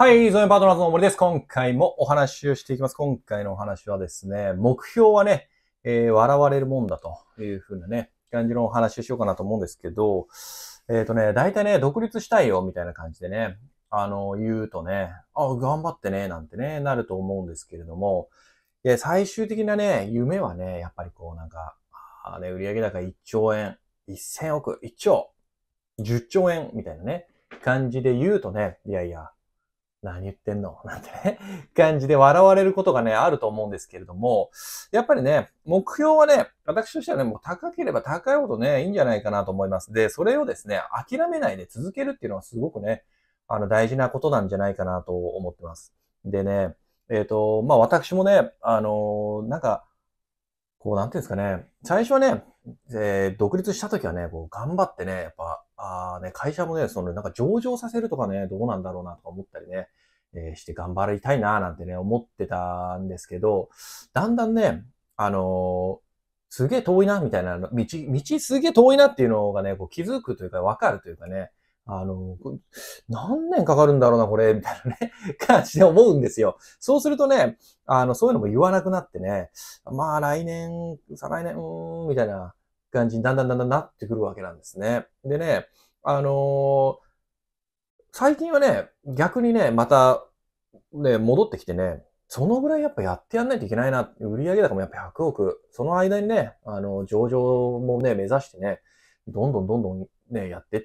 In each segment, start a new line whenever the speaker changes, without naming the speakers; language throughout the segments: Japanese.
はい、ゾ上、ンパートナーズの森です。今回もお話をしていきます。今回のお話はですね、目標はね、えー、笑われるもんだというふうなね、感じのお話をしようかなと思うんですけど、えっ、ー、とね、大体ね、独立したいよ、みたいな感じでね、あの、言うとね、あ、頑張ってね、なんてね、なると思うんですけれども、で、最終的なね、夢はね、やっぱりこうなんか、あね、売上高1兆円、1000億、1兆、10兆円みたいなね、感じで言うとね、いやいや、何言ってんの なんてね、感じで笑われることがね、あると思うんですけれども、やっぱりね、目標はね、私としてはね、もう高ければ高いほどね、いいんじゃないかなと思います。で、それをですね、諦めないで続けるっていうのはすごくね、あの、大事なことなんじゃないかなと思ってます。でね、えっ、ー、と、まあ、私もね、あのなんか、こう、なんていうんですかね、最初はね、えー、独立した時はね、こう、頑張ってね、やっぱ、あね、会社もね、そのなんか上場させるとかね、どうなんだろうなとか思ったりね、えー、して頑張りたいななんてね、思ってたんですけど、だんだんね、あのー、すげえ遠いな、みたいな、道、道すげえ遠いなっていうのがね、こう気づくというか、わかるというかね、あの、何年かかるんだろうな、これ、みたいなね、感じで思うんですよ。そうするとね、あの、そういうのも言わなくなってね、まあ来年、再来年、うーん、みたいな、感じにだんだんだんだんなってくるわけなんですね。でね、あのー、最近はね、逆にね、また、ね、戻ってきてね、そのぐらいやっぱやってやんないといけないな。売上高もやっぱ100億。その間にね、あの、上場もね、目指してね、どんどんどんどんね、やってい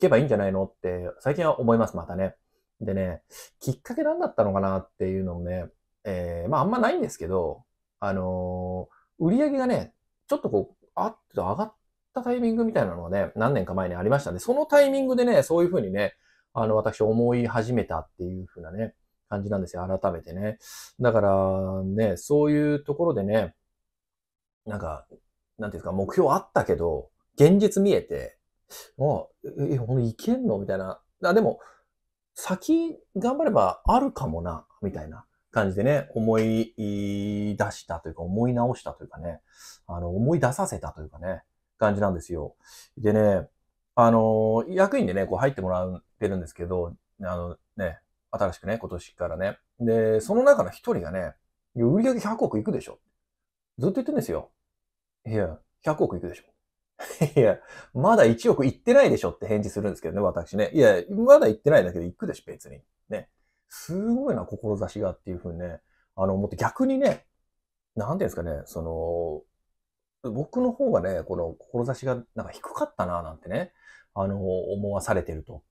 けばいいんじゃないのって、最近は思います、またね。でね、きっかけなんだったのかなっていうのもね、えー、まああんまないんですけど、あのー、売上がね、ちょっとこう、あっと上がったタイミングみたいなのがね、何年か前にありましたね。そのタイミングでね、そういうふうにね、あの、私思い始めたっていうふうなね、感じなんですよ。改めてね。だからね、そういうところでね、なんか、なんていうんですか、目標あったけど、現実見えて、あ、え、ほんといけんのみたいな。あでも、先頑張ればあるかもな、みたいな。感じでね、思い出したというか、思い直したというかね、あの、思い出させたというかね、感じなんですよ。でね、あの、役員でね、こう入ってもらってるんですけど、あのね、新しくね、今年からね。で、その中の一人がね、売上100億いくでしょ。ずっと言ってるんですよ。いや、100億いくでしょ。いや、まだ1億いってないでしょって返事するんですけどね、私ね。いや、まだいってないだけど行くでしょ、別に。ね。すごいな、志がっていうふうにね、あの、思って、逆にね、なんていうんですかね、その、僕の方がね、この志がなんか低かったな、なんてね、あの、思わされてると。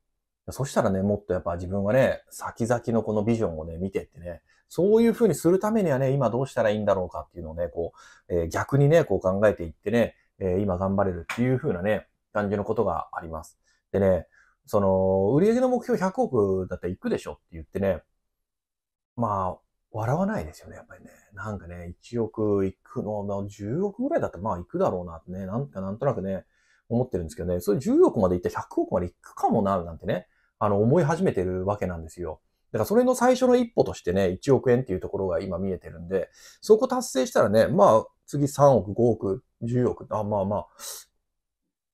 そしたらね、もっとやっぱ自分はね、先々のこのビジョンをね、見てってね、そういうふうにするためにはね、今どうしたらいいんだろうかっていうのをね、こう、えー、逆にね、こう考えていってね、えー、今頑張れるっていうふうなね、感じのことがあります。でね、その、売上の目標100億だったら行くでしょって言ってね、まあ、笑わないですよね、やっぱりね。なんかね、1億行くの、まあ、10億ぐらいだったらまあ行くだろうなってね、なんかなんとなくね、思ってるんですけどね、それ10億まで行って100億まで行くかもな、なんてね、あの、思い始めてるわけなんですよ。だからそれの最初の一歩としてね、1億円っていうところが今見えてるんで、そこ達成したらね、まあ、次3億、5億、10億、あ、まあまあ、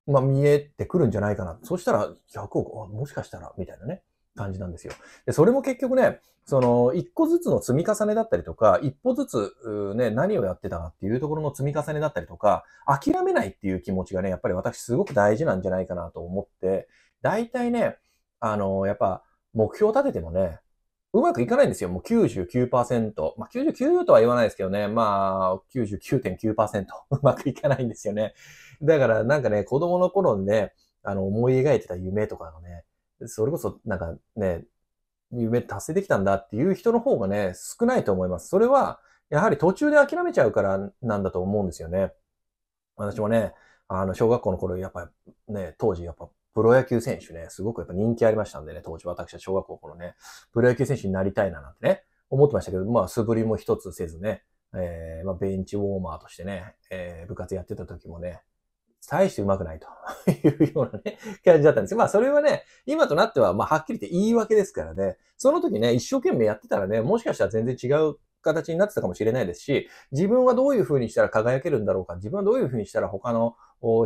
まあ、見えてくるんじゃないかな。そしたら100億、あもしかしたら、みたいなね、感じなんですよ。で、それも結局ね、その、一個ずつの積み重ねだったりとか、一歩ずつ、ね、何をやってたかっていうところの積み重ねだったりとか、諦めないっていう気持ちがね、やっぱり私すごく大事なんじゃないかなと思って、大体ね、あの、やっぱ、目標を立ててもね、うまくいかないんですよ。もう99%。まあ、99とは言わないですけどね。まあ、99.9%。うまくいかないんですよね。だから、なんかね、子供の頃にね、あの、思い描いてた夢とかのね、それこそ、なんかね、夢達成できたんだっていう人の方がね、少ないと思います。それは、やはり途中で諦めちゃうからなんだと思うんですよね。私もね、あの、小学校の頃、やっぱね、当時やっぱプロ野球選手ね、すごくやっぱ人気ありましたんでね、当時私は小学校頃ね、プロ野球選手になりたいななんてね、思ってましたけど、まあ素振りも一つせずね、えー、まあベンチウォーマーとしてね、えー、部活やってた時もね、大して上手くないというようなね、感じだったんですまあそれはね、今となっては、まあはっきり言って言い訳ですからね、その時ね、一生懸命やってたらね、もしかしたら全然違う形になってたかもしれないですし、自分はどういう風にしたら輝けるんだろうか、自分はどういう風にしたら他の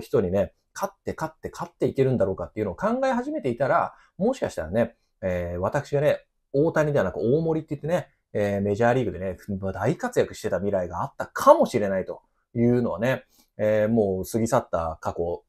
人にね、勝って勝って勝っていけるんだろうかっていうのを考え始めていたら、もしかしたらね、えー、私がね、大谷ではなく大森って言ってね、えー、メジャーリーグでね、大活躍してた未来があったかもしれないというのはね、えー、もう過ぎ去った過去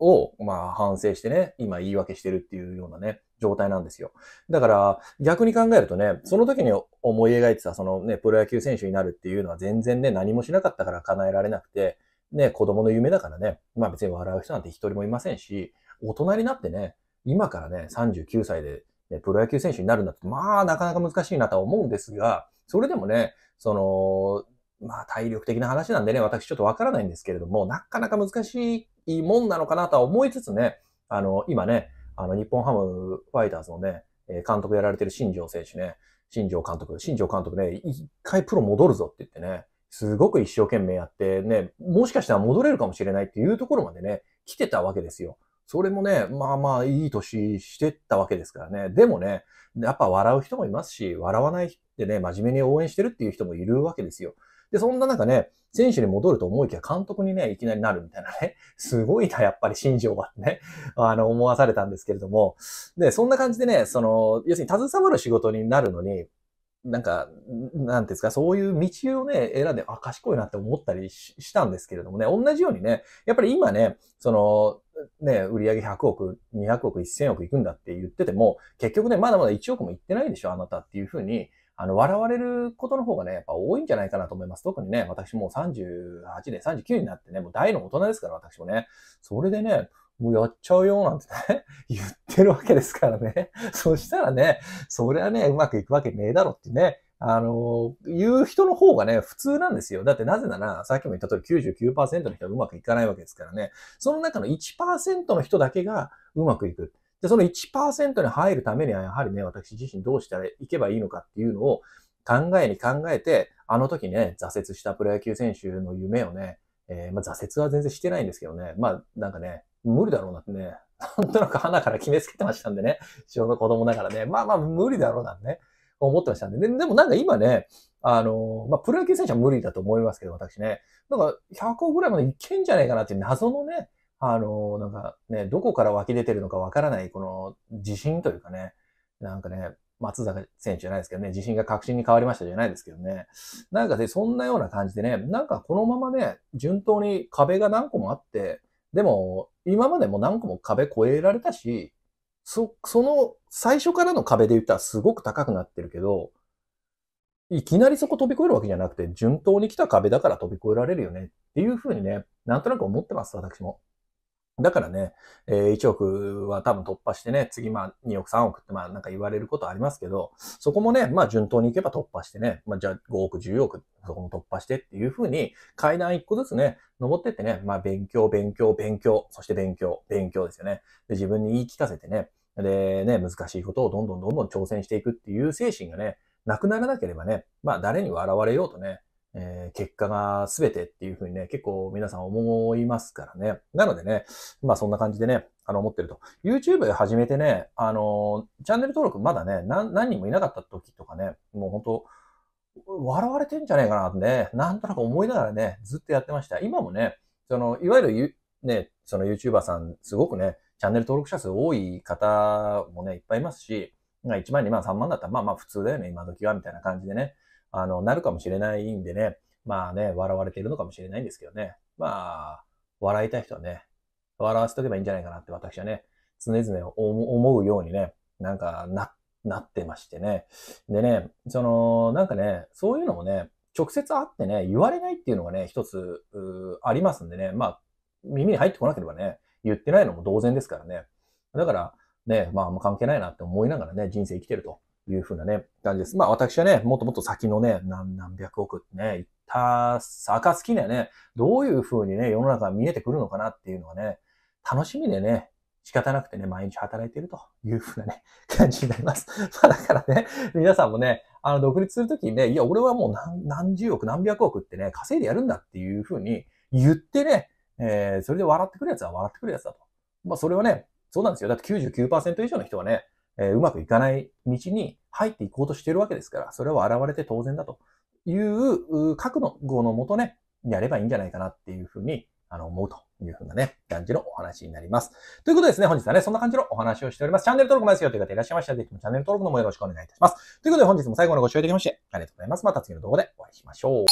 を、まあ、反省してね、今言い訳してるっていうようなね、状態なんですよ。だから、逆に考えるとね、その時に思い描いてた、そのね、プロ野球選手になるっていうのは全然ね、何もしなかったから叶えられなくて、ね、子供の夢だからね、まあ別に笑う人なんて一人もいませんし、大人になってね、今からね、39歳で、ね、プロ野球選手になるんだって、まあなかなか難しいなとは思うんですが、それでもね、その、まあ体力的な話なんでね、私ちょっとわからないんですけれども、なかなか難しいもんなのかなとは思いつつね、あの、今ね、あの、日本ハムファイターズのね、監督やられてる新庄選手ね、新庄監督、新庄監督ね、一回プロ戻るぞって言ってね、すごく一生懸命やってね、もしかしたら戻れるかもしれないっていうところまでね、来てたわけですよ。それもね、まあまあいい年してったわけですからね。でもね、やっぱ笑う人もいますし、笑わないでね、真面目に応援してるっていう人もいるわけですよ。で、そんな中ね、選手に戻ると思いきや監督にね、いきなりなるみたいなね、すごいな、やっぱり新庄はね、あの、思わされたんですけれども、で、そんな感じでね、その、要するに携わる仕事になるのに、なんか、なんですか、そういう道をね、選んで、あ、賢いなって思ったりしたんですけれどもね、同じようにね、やっぱり今ね、その、ね、売上100億、200億、1000億いくんだって言ってても、結局ね、まだまだ1億もいってないでしょ、あなたっていうふうに、あの、笑われることの方がね、やっぱ多いんじゃないかなと思います。特にね、私もう38年、39になってね、もう大の大人ですから、私もね。それでね、もうやっちゃうよ、なんてね、言ってるわけですからね。そしたらね、そりゃね、うまくいくわけねえだろってね、あの、言う人の方がね、普通なんですよ。だってなぜなら、さっきも言った通り99%の人はうまくいかないわけですからね。その中の1%の人だけがうまくいく。で、その1%に入るためには、やはりね、私自身どうしていけばいいのかっていうのを考えに考えて、あの時ね、挫折したプロ野球選手の夢をね、えー、まあ、挫折は全然してないんですけどね、まあ、なんかね、無理だろうなってね、なんとなく花から決めつけてましたんでね、小の子供だからね、まあまあ無理だろうなんてね、思ってましたんで、ででもなんか今ね、あの、まあ、プロ野球選手は無理だと思いますけど、私ね、なんか100個ぐらいまでいけんじゃないかなっていう謎のね、あの、なんかね、どこから湧き出てるのかわからない、この自信というかね、なんかね、松坂選手じゃないですけどね、自信が確信に変わりましたじゃないですけどね。なんかね、そんなような感じでね、なんかこのままね、順当に壁が何個もあって、でも、今までも何個も壁越えられたし、そ、その最初からの壁で言ったらすごく高くなってるけど、いきなりそこ飛び越えるわけじゃなくて、順当に来た壁だから飛び越えられるよねっていうふうにね、なんとなく思ってます、私も。だからね、えー、1億は多分突破してね、次まあ2億3億ってまあなんか言われることありますけど、そこもね、まあ順当にいけば突破してね、まあじゃあ5億10億そこも突破してっていうふうに階段一個ずつね、登ってってね、まあ勉強勉強勉強、そして勉強勉強ですよね。で自分に言い聞かせてね、でね、難しいことをどんどんどんどん挑戦していくっていう精神がね、なくならなければね、まあ誰に笑われようとね、えー、結果が全てっていうふうにね、結構皆さん思いますからね。なのでね、まあそんな感じでね、あの思ってると。YouTube 始めてね、あの、チャンネル登録まだね、何人もいなかった時とかね、もう本当笑われてんじゃねえかなってね、なんとなく思いながらね、ずっとやってました。今もね、その、いわゆるね、その YouTuber さん、すごくね、チャンネル登録者数多い方もね、いっぱいいますし、1万、2万、3万だったら、まあまあ普通だよね、今時は、みたいな感じでね。あの、なるかもしれないんでね、まあね、笑われているのかもしれないんですけどね、まあ、笑いたい人はね、笑わせとけばいいんじゃないかなって私はね、常々思うようにね、なんかな、なってましてね。でね、その、なんかね、そういうのもね、直接会ってね、言われないっていうのがね、一つ、ありますんでね、まあ、耳に入ってこなければね、言ってないのも同然ですからね。だから、ね、まあ、関係ないなって思いながらね、人生生きてるというふうなね、感じです。まあ私はね、もっともっと先のね、何何百億ってね、行った暁にはね、どういうふうにね、世の中が見えてくるのかなっていうのはね、楽しみでね、仕方なくてね、毎日働いてるというふうなね、感じになります。まあだからね、皆さんもね、あの、独立するときにね、いや、俺はもう何何十億、何百億ってね、稼いでやるんだっていうふうに言ってね、えー、それで笑ってくるやつは笑ってくるやつだと。まあそれはね、そうなんですよ。だって99%以上の人はね、えうまくいかない道に入っていこうとしているわけですから、それは現れて当然だという覚悟のもとね、やればいいんじゃないかなっていうふうに、あの、思うというふうなね、感じのお話になります。ということでですね、本日はね、そんな感じのお話をしております。チャンネル登録もですよという方いらっしゃいましたら、ぜひチャンネル登録のもよろしくお願いいたします。ということで本日も最後までご視聴いただきまして、ありがとうございます。また次の動画でお会いしましょう。